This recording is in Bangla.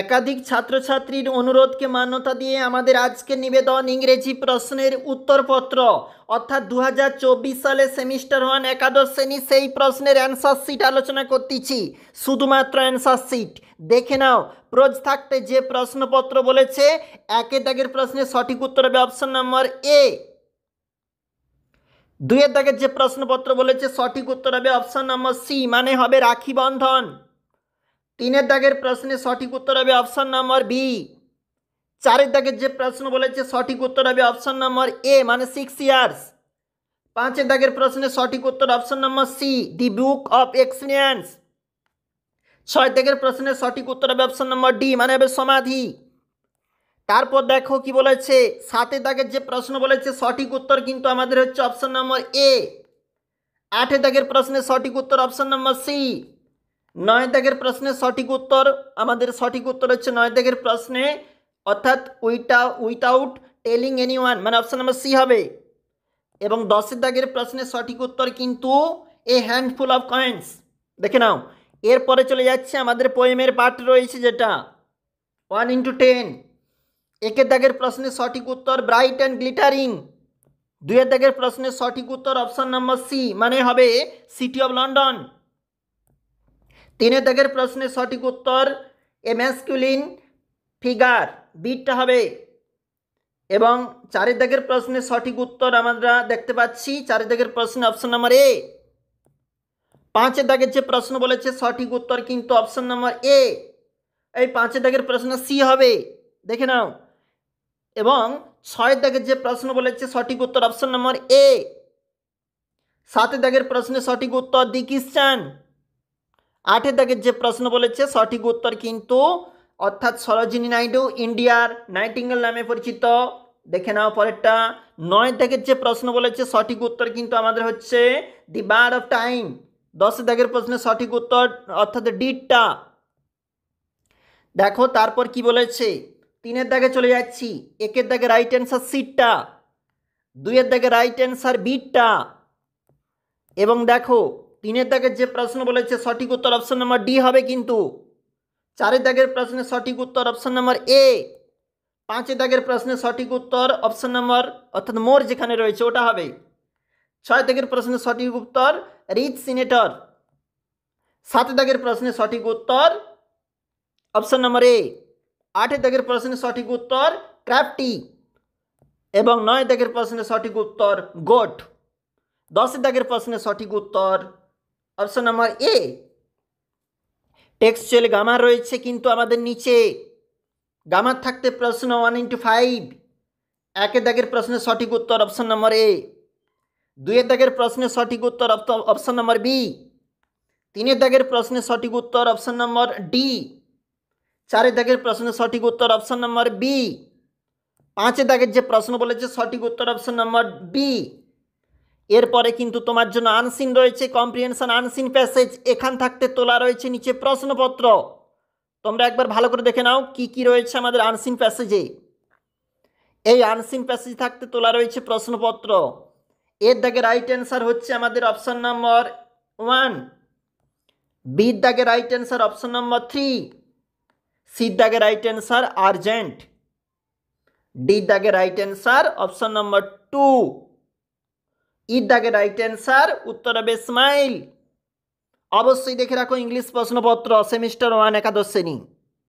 একাধিক ছাত্রছাত্রীর অনুরোধকে মান্যতা দিয়ে আমাদের আজকে নিবেদন ইংরেজি প্রশ্নের উত্তরপত্র অর্থাৎ দু সালে সেমিস্টার ওয়ান একাদশ শ্রেণী সেই প্রশ্নের অ্যান্সার সিট আলোচনা করতেছি শুধুমাত্র অ্যান্সার সিট দেখে নাও প্রোজ থাকতে যে প্রশ্নপত্র বলেছে একে দাগের প্রশ্নের সঠিক উত্তর হবে অপশন নম্বর এ দুয়ের দাগের যে প্রশ্নপত্র বলেছে সঠিক উত্তর হবে অপশন নম্বর সি মানে হবে রাখি বন্ধন তিনের দাগের প্রশ্নে সঠিক উত্তর হবে অপশান নাম্বার বি চারের দাগের যে প্রশ্ন বলেছে সঠিক উত্তর হবে অপশান নাম্বার এ মানে সিক্স ইয়ার্স পাঁচের দাগের প্রশ্নে সঠিক উত্তর option number C the book of experience ছয় দাগের প্রশ্নের সঠিক উত্তর হবে অপশান নাম্বার ডি মানে হবে সমাধি তারপর দেখো কি বলেছে সাতের দাগের যে প্রশ্ন বলেছে সঠিক উত্তর কিন্তু আমাদের হচ্ছে অপশান নাম্বার এ আটের দাগের প্রশ্নের সঠিক উত্তর অপশান নাম্বার সি নয় দাগের প্রশ্নের সঠিক উত্তর আমাদের সঠিক উত্তর হচ্ছে নয় দাগের প্রশ্নে অর্থাৎ উইটা উইথাউট টেলিং এনি ওয়ান মানে অপশান নাম্বার সি হবে এবং দশের দাগের প্রশ্নের সঠিক উত্তর কিন্তু এ হ্যান্ডফুল অফ কয়েন্স দেখে নাও এরপরে চলে যাচ্ছে আমাদের পোয়েমের পার্ট রয়েছে যেটা ওয়ান ইন্টু টেন একের দাগের প্রশ্নের সঠিক উত্তর ব্রাইট অ্যান্ড গ্লিটারিং দুয়ের দাগের প্রশ্নের সঠিক উত্তর অপশান নম্বর সি মানে হবে সিটি অফ লন্ডন তিনের দাগের প্রশ্নের সঠিক উত্তর এ ম্যাসকুলিন ফিগার বিটটা হবে এবং চারের দাগের প্রশ্নের সঠিক উত্তর আমরা দেখতে পাচ্ছি চারের দাগের প্রশ্ন অপশন নাম্বার এ পাঁচের দাগের যে প্রশ্ন বলেছে সঠিক উত্তর কিন্তু অপশন নাম্বার এ এই পাঁচের দাগের প্রশ্ন সি হবে দেখে নাও এবং ছয়ের দাগের যে প্রশ্ন বলেছে সঠিক উত্তর অপশন নাম্বার এ সাতের দাগের প্রশ্নের সঠিক উত্তর দি কিশ্চান আটের দাগের যে প্রশ্ন বলেছে সঠিক উত্তর কিন্তু অর্থাৎ সরোজিনী নাইডু ইন্ডিয়ার নাইটিঙ্গেল নামে পরিচিত দেখে নাও পরেরটা নয় দাগের যে প্রশ্ন বলেছে সঠিক উত্তর কিন্তু আমাদের হচ্ছে দি বার অফ টাইম দশ দাগের প্রশ্নের সঠিক উত্তর অর্থাৎ ডিটটা দেখো তারপর কি বলেছে তিনের দাগে চলে যাচ্ছি একের দাগে রাইট অ্যান্সার সিটটা দুইয়ের দাগে রাইট অ্যান্সার বিটটা এবং দেখো 3 এর দাগের যে প্রশ্ন বলেছে সঠিক উত্তর অপশন নম্বর ডি হবে কিন্তু 4 এর দাগের প্রশ্নের সঠিক উত্তর অপশন নম্বর এ 5 এর দাগের প্রশ্নের সঠিক উত্তর অপশন নম্বর অর্থাৎ মোর যেখানে রইছে ওটা হবে 6 এর দাগের প্রশ্নের সঠিক উত্তর রিচ সিনেটর 7 এর দাগের প্রশ্নের সঠিক উত্তর অপশন নম্বর এ 8 এর দাগের প্রশ্নের সঠিক উত্তর ক্রাফটি এবং 9 এর দাগের প্রশ্নের সঠিক উত্তর গড 10 এর দাগের প্রশ্নের সঠিক উত্তর option number A textual grammar রয়েছে কিন্তু আমাদের নিচে গামার থাকতে প্রশ্ন ওয়ান ইন্টু ফাইভ একের দাগের প্রশ্নের সঠিক উত্তর অপশন নম্বর এ দুয়ের দাগের প্রশ্নের সঠিক উত্তর অপশন নম্বর বি তিনের দাগের প্রশ্নের সঠিক উত্তর অপশন নম্বর ডি চারের দাগের প্রশ্নের সঠিক উত্তর অপশন নম্বর বি পাঁচের দাগের যে প্রশ্ন বলেছে সঠিক উত্তর অপশন নম্বর বি এরপরে কিন্তু তোমার জন্য আনসিন রয়েছে কম্প্রিহেনশন আনসিন প্যাসেজ এখান থাকতে তোলা রয়েছে নিচে প্রশ্নপত্র তোমরা একবার ভালো করে দেখে নাও কি কি রয়েছে আমাদের আনসিন প্যাসেজে এই আনসিন প্যাসেজ থাকতে তোলা রয়েছে প্রশ্নপত্র এর দাগে রাইট অ্যান্সার হচ্ছে আমাদের অপশান নম্বর ওয়ান বির দাগে right answer option number three সির দাগে রাইট অ্যান্সার আর্জেন্ট ডির দাগে right answer option number two ইট দাগে রাইট অ্যান্সার উত্তর হবে স্মাইল অবশ্যই দেখে রাখো ইংলিশ প্রশ্নপত্র সেমিস্টার ওয়ান একাদশ শ্রেণী